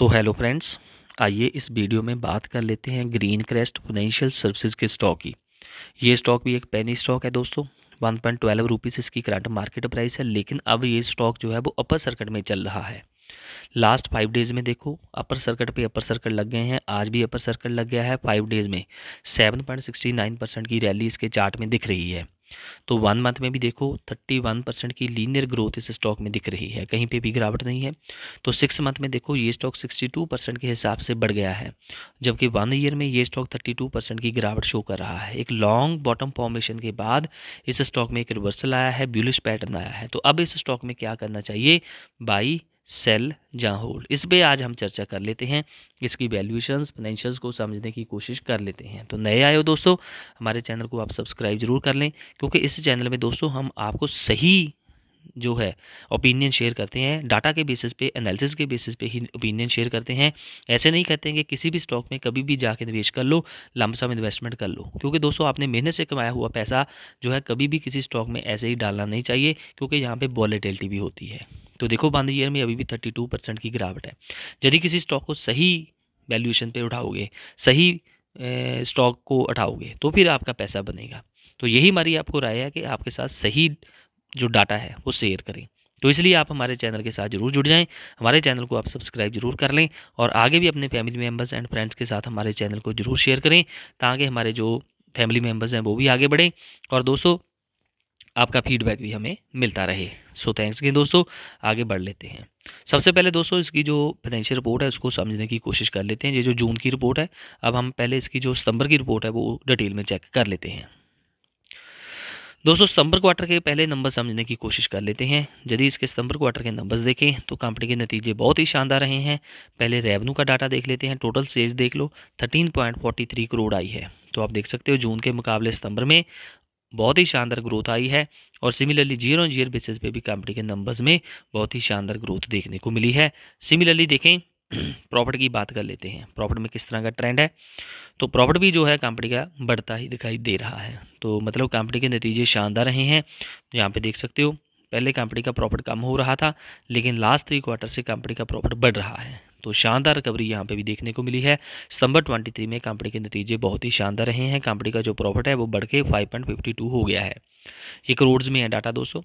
तो hello friends आइए इस वीडियो में बात कर लेते हैं ग्रीन क्रेस्ट फाइनेंशियल सर्विसेज के स्टॉक की ये स्टॉक भी एक पेनी स्टॉक है दोस्तों वन पॉइंट ट्वेल्व रुपीज़ इसकी करंट मार्केट प्राइस है लेकिन अब ये स्टॉक जो है वो अपर सर्किट में चल रहा है लास्ट फाइव डेज़ में देखो अपर सर्किट पे अपर सर्किट लग गए हैं आज भी अपर सर्किट लग गया है फाइव डेज़ में seven point sixty nine percent की रैली इसके चार्ट में दिख रही है तो वन मंथ में भी देखो थर्टी वन परसेंट की लीनियर ग्रोथ इस स्टॉक में दिख रही है कहीं पे भी गिरावट नहीं है तो सिक्स मंथ में देखो ये स्टॉक सिक्सटी टू परसेंट के हिसाब से बढ़ गया है जबकि वन ईयर में ये स्टॉक थर्टी टू परसेंट की गिरावट शो कर रहा है एक लॉन्ग बॉटम फॉर्मेशन के बाद इस स्टॉक में एक रिवर्सल आया है ब्यूलिश पैटर्न आया है तो अब इस स्टॉक में क्या करना चाहिए बाई सेल या होल्ड इस पे आज हम चर्चा कर लेते हैं इसकी वैल्यूशन फाइनेंशियल्स को समझने की कोशिश कर लेते हैं तो नए आए हो दोस्तों हमारे चैनल को आप सब्सक्राइब जरूर कर लें क्योंकि इस चैनल में दोस्तों हम आपको सही जो है ओपिनियन शेयर करते हैं डाटा के बेसिस पे एनालिसिस के बेसिस पे ही ओपिनियन शेयर करते हैं ऐसे नहीं कहते हैं कि किसी भी स्टॉक में कभी भी जाके निवेश कर लो लमसम इन्वेस्टमेंट कर लो क्योंकि दोस्तों आपने मेहनत से कमाया हुआ पैसा जो है कभी भी किसी स्टॉक में ऐसे ही डालना नहीं चाहिए क्योंकि यहाँ पर वॉलेटिलिटी भी होती है तो देखो बंद ईयर में अभी भी थर्टी टू परसेंट की गिरावट है यदि किसी स्टॉक को सही वैल्यूएशन पर उठाओगे सही स्टॉक को उठाओगे तो फिर आपका पैसा बनेगा तो यही हमारी आपको राय है कि आपके साथ सही जो डाटा है वो शेयर करें तो इसलिए आप हमारे चैनल के साथ जरूर जुड़ जाएं हमारे चैनल को आप सब्सक्राइब जरूर कर लें और आगे भी अपने फैमिली मेम्बर्स एंड फ्रेंड्स के साथ हमारे चैनल को जरूर शेयर करें ताकि हमारे जो फैमिली मेम्बर्स हैं वो भी आगे बढ़ें और दोस्तों आपका फीडबैक भी हमें मिलता रहे सो थैंक्स के दोस्तों आगे बढ़ लेते हैं सबसे पहले दोस्तों इसकी जो फाइनेंशियल रिपोर्ट है उसको समझने की कोशिश कर लेते हैं ये जो जून की रिपोर्ट है अब हम पहले इसकी जो सितंबर की रिपोर्ट है वो डिटेल में चेक कर लेते हैं दोस्तों सितंबर क्वार्टर के पहले नंबर समझने की कोशिश कर लेते हैं यदि इसके सितंबर क्वार्टर के नंबर्स देखें तो कंपनी के नतीजे बहुत ही शानदार रहे हैं पहले रेवेन्यू का डाटा देख लेते हैं टोटल सेल्स देख लो 13.43 करोड़ आई है तो आप देख सकते हो जून के मुकाबले सितंबर में बहुत ही शानदार ग्रोथ आई है और similarly zero on year basis पे भी कंपनी के नंबर्स में बहुत ही शानदार ग्रोथ देखने को मिली है सिमिलरली देखें प्रॉफिट की बात कर लेते हैं प्रॉफिट में किस तरह का ट्रेंड है तो प्रॉफिट भी जो है कंपनी का बढ़ता ही दिखाई दे रहा है तो मतलब कंपनी के नतीजे शानदार रहे हैं तो यहाँ पे देख सकते हो पहले कंपनी का प्रॉफिट कम हो रहा था लेकिन लास्ट थ्री क्वार्टर से कंपनी का प्रॉफिट बढ़ रहा है तो शानदार रिकवरी यहाँ पे भी देखने को मिली है सितंबर 23 में कंपनी के नतीजे बहुत ही शानदार रहे हैं कंपनी का जो प्रॉफिट है वो बढ़ के 5.52 हो गया है ये करोड़ में है डाटा दोस्तों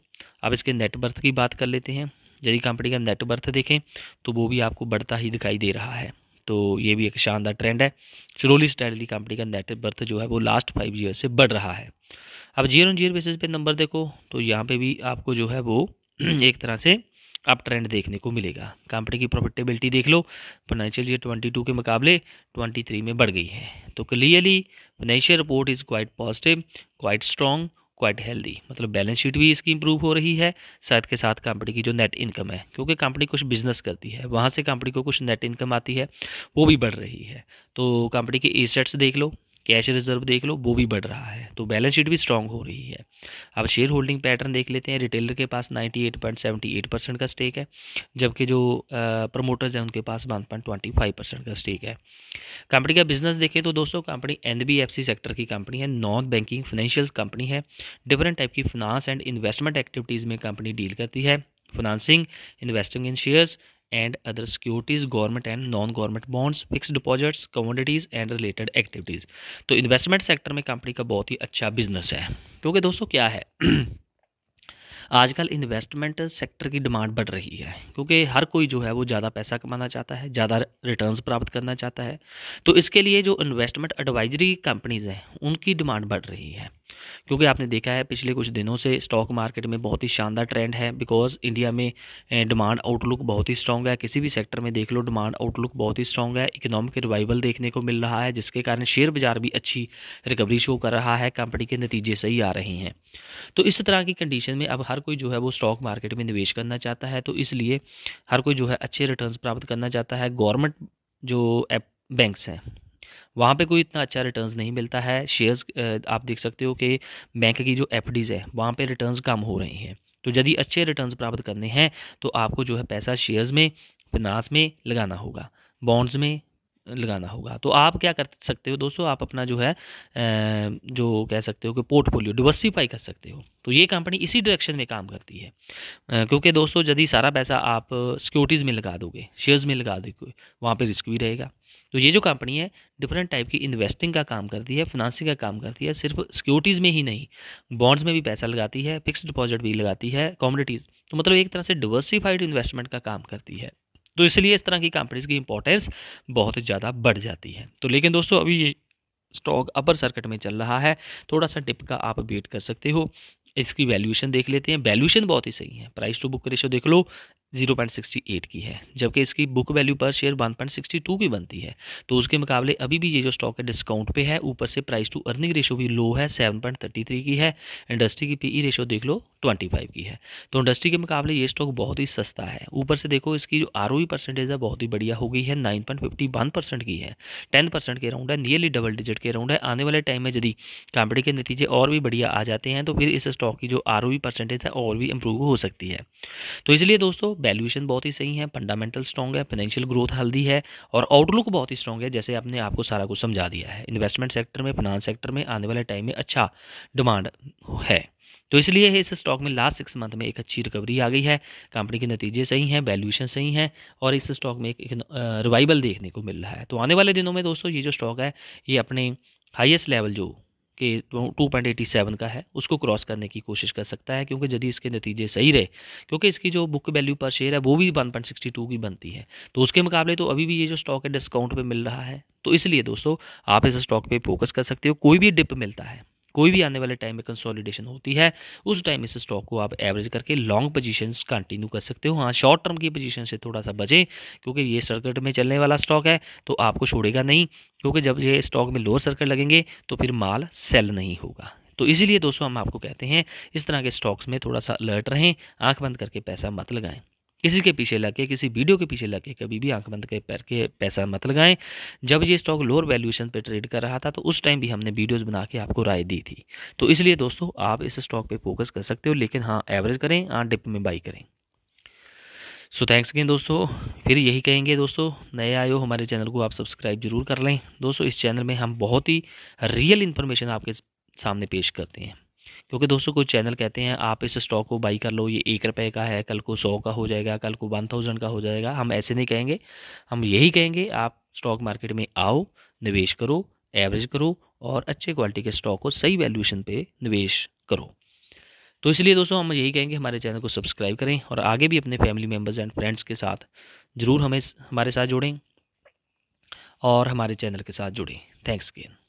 अब इसके नेटवर्थ की बात कर लेते हैं यदि कंपनी का नेटवर्थ देखें तो वो भी आपको बढ़ता ही दिखाई दे रहा है तो ये भी एक शानदार ट्रेंड है स्लोली स्टैडली कंपनी का नेटवर्थ जो है वो लास्ट फाइव ईयर से बढ़ रहा है अब जीरो जीरो बेसिस पे नंबर देखो तो यहाँ पे भी आपको जो है वो एक तरह से आप ट्रेंड देखने को मिलेगा कंपनी की प्रॉफिटेबिलिटी देख लो फाइनेंशियल ईयर 22 के मुकाबले 23 में बढ़ गई है तो clearly financial report is quite positive quite strong quite healthy मतलब बैलेंस शीट भी इसकी इंप्रूव हो रही है साथ के साथ कंपनी की जो नेट इनकम है क्योंकि कंपनी कुछ बिजनेस करती है वहाँ से कंपनी को कुछ नेट इनकम आती है वो भी बढ़ रही है तो कंपनी के एसेट्स देख लो कैश रिजर्व देख लो वो भी बढ़ रहा है तो बैलेंस शीट भी स्ट्रांग हो रही है अब शेयर होल्डिंग पैटर्न देख लेते हैं रिटेलर के पास ninety eight point seventy eight percent का स्टेक है जबकि जो प्रमोटर्स हैं उनके पास one point twenty five percent का स्टेक है कंपनी का बिजनेस देखें तो दोस्तों company N B F C sector की कंपनी है नॉन बैंकिंग फाइनेंशियल कंपनी है डिफरेंट टाइप की फिनांस एंड इन्वेस्टमेंट एक्टिविटीज़ में कंपनी डील करती है financing investing in shares and other securities government and non government bonds fix deposits commodities and related activities तो investment sector में company का बहुत ही अच्छा बिजनेस है क्योंकि दोस्तों क्या है आजकल इन्वेस्टमेंट सेक्टर की डिमांड बढ़ रही है क्योंकि हर कोई जो है वो ज़्यादा पैसा कमाना चाहता है ज़्यादा रिटर्न्स प्राप्त करना चाहता है तो इसके लिए जो इन्वेस्टमेंट एडवाइजरी कंपनीज़ हैं उनकी डिमांड बढ़ रही है क्योंकि आपने देखा है पिछले कुछ दिनों से स्टॉक मार्केट में बहुत ही शानदार ट्रेंड है बिकॉज इंडिया में डिमांड eh, आउटलुक बहुत ही स्ट्रॉग है किसी भी सेक्टर में देख लो डिमांड आउटलुक बहुत ही स्ट्रॉन्ग है इकोनॉमिक रिवाइवल देखने को मिल रहा है जिसके कारण शेयर बाजार भी अच्छी रिकवरी शो कर रहा है कंपनी के नतीजे सही आ रहे हैं तो इस तरह की कंडीशन में अब हर कोई जो है वो स्टॉक मार्केट में निवेश करना चाहता है तो इसलिए हर कोई जो है अच्छे रिटर्न प्राप्त करना चाहता है गवर्नमेंट जो बैंक्स हैं वहाँ पे कोई इतना अच्छा रिटर्न्स नहीं मिलता है शेयर्स आप देख सकते हो कि बैंक की जो एफ है वहाँ पर रिटर्न कम हो रही हैं तो यदि अच्छे रिटर्न प्राप्त करने हैं तो आपको जो है पैसा शेयर्स में फिनांस में लगाना होगा बॉन्ड्स में लगाना होगा तो आप क्या कर सकते हो दोस्तों आप अपना जो है जो कह सकते हो कि पोर्टफोलियो डिवर्सिफाई कर सकते हो तो ये कंपनी इसी डायरेक्शन में काम करती है क्योंकि दोस्तों यदि सारा पैसा आप सिक्योरिटीज़ में लगा दोगे शेयर्स में लगा दोगे वहाँ पर रिस्क भी रहेगा तो ये जो कंपनी है डिफरेंट टाइप की इन्वेस्टिंग का काम करती है फिनांसिंग का काम करती है सिर्फ सिक्योरिटीज़ में ही नहीं बॉन्ड्स में भी पैसा लगाती है फिक्स डिपॉजिट भी लगाती है कॉमोडिटीज़ तो मतलब एक तरह से डिवर्सिफाइड इन्वेस्टमेंट का काम करती है तो इसलिए इस तरह की कंपनीज़ की इंपॉर्टेंस बहुत ज़्यादा बढ़ जाती है तो लेकिन दोस्तों अभी ये स्टॉक अपर सर्किट में चल रहा है थोड़ा सा डिप का आप वेट कर सकते हो इसकी वैल्यूएशन देख लेते हैं वैल्यूएशन बहुत ही सही है प्राइस टू बुक रेशो देख लो 0.68 की है जबकि इसकी बुक वैल्यू पर शेयर 1.62 की बनती है तो उसके मुकाबले अभी भी ये जो स्टॉक है डिस्काउंट पे है ऊपर से प्राइस टू अर्निंग रेशो भी लो है 7.33 की है इंडस्ट्री की पीई रेशो e देख लो 25 की है तो इंडस्ट्री के मुकाबले ये स्टॉक बहुत ही सस्ता है ऊपर से देखो इसकी जो आर परसेंटेज e है बहुत ही बढ़िया हो गई है नाइन परसेंट की है टेन परसेंट के राउंड है नियरली डबल डिजिट के राउंड है आने वाले टाइम में यदि कंपनी के नतीजे और भी बढ़िया आ जाते हैं तो फिर इस स्टॉक की जो आर परसेंटेज e है और भी इंप्रूव हो सकती है तो इसलिए दोस्तों वैल्यूएशन बहुत ही सही है फंडामेंटल स्ट्रॉग है फाइनेंशियल ग्रोथ हेल्दी है और आउटलुक बहुत ही स्ट्रॉग है जैसे आपने आपको सारा कुछ समझा दिया है इन्वेस्टमेंट सेक्टर में फाइनेंस सेक्टर में आने वाले टाइम में अच्छा डिमांड है तो इसलिए इस स्टॉक में लास्ट सिक्स मंथ में एक अच्छी रिकवरी आ गई है कंपनी के नतीजे सही हैं वैल्यूएशन सही हैं और इस स्टॉक में एक, एक रिवाइवल देखने को मिल रहा है तो आने वाले दिनों में दोस्तों ये जो स्टॉक है ये अपने हाईएस्ट लेवल जो के टू पॉइंट एटी सेवन का है उसको क्रॉस करने की कोशिश कर सकता है क्योंकि यदि इसके नतीजे सही रहे क्योंकि इसकी जो बुक वैल्यू पर शेयर है वो भी वन पॉइंट सिक्सटी टू की बनती है तो उसके मुकाबले तो अभी भी ये जो स्टॉक है डिस्काउंट पर मिल रहा है तो इसलिए दोस्तों आप इस स्टॉक पर फोकस कर सकते हो कोई भी डिप मिलता है कोई भी आने वाले टाइम में कंसोलिडेशन होती है उस टाइम इस स्टॉक को आप एवरेज करके लॉन्ग पोजिशन कंटिन्यू कर सकते हो हाँ शॉर्ट टर्म की पोजीशन से थोड़ा सा बचें क्योंकि ये सर्किट में चलने वाला स्टॉक है तो आपको छोड़ेगा नहीं क्योंकि जब ये स्टॉक में लोअर सर्किट लगेंगे तो फिर माल सेल नहीं होगा तो इसीलिए दोस्तों हम आपको कहते हैं इस तरह के स्टॉक्स में थोड़ा सा अलर्ट रहें आंख बंद करके पैसा मत लगाएं किसी के पीछे लग के किसी वीडियो के पीछे लग के कभी भी आंख बंद के पैर के पैसा मत लगाएं जब ये स्टॉक लोअर वैल्यूएशन पे ट्रेड कर रहा था तो उस टाइम भी हमने वीडियोस बना के आपको राय दी थी तो इसलिए दोस्तों आप इस स्टॉक पे फोकस कर सकते हो लेकिन हाँ एवरेज करें हाँ डिप में बाई करें सो थैंक्स अगेन दोस्तों फिर यही कहेंगे दोस्तों नए आए हो हमारे चैनल को आप सब्सक्राइब जरूर कर लें दोस्तों इस चैनल में हम बहुत ही रियल इन्फॉर्मेशन आपके सामने पेश करते हैं क्योंकि दोस्तों कुछ चैनल कहते हैं आप इस स्टॉक को बाई कर लो ये एक रुपए का है कल को सौ का हो जाएगा कल को वन थाउजेंड का हो जाएगा हम ऐसे नहीं कहेंगे हम यही कहेंगे आप स्टॉक मार्केट में आओ निवेश करो एवरेज करो और अच्छे क्वालिटी के स्टॉक को सही वैल्यूएशन पे निवेश करो तो इसलिए दोस्तों हम यही कहेंगे हमारे चैनल को सब्सक्राइब करें और आगे भी अपने फैमिली मेम्बर्स एंड फ्रेंड्स के साथ ज़रूर हमें हमारे साथ जुड़ें और हमारे चैनल के साथ जुड़ें थैंक्स अगेन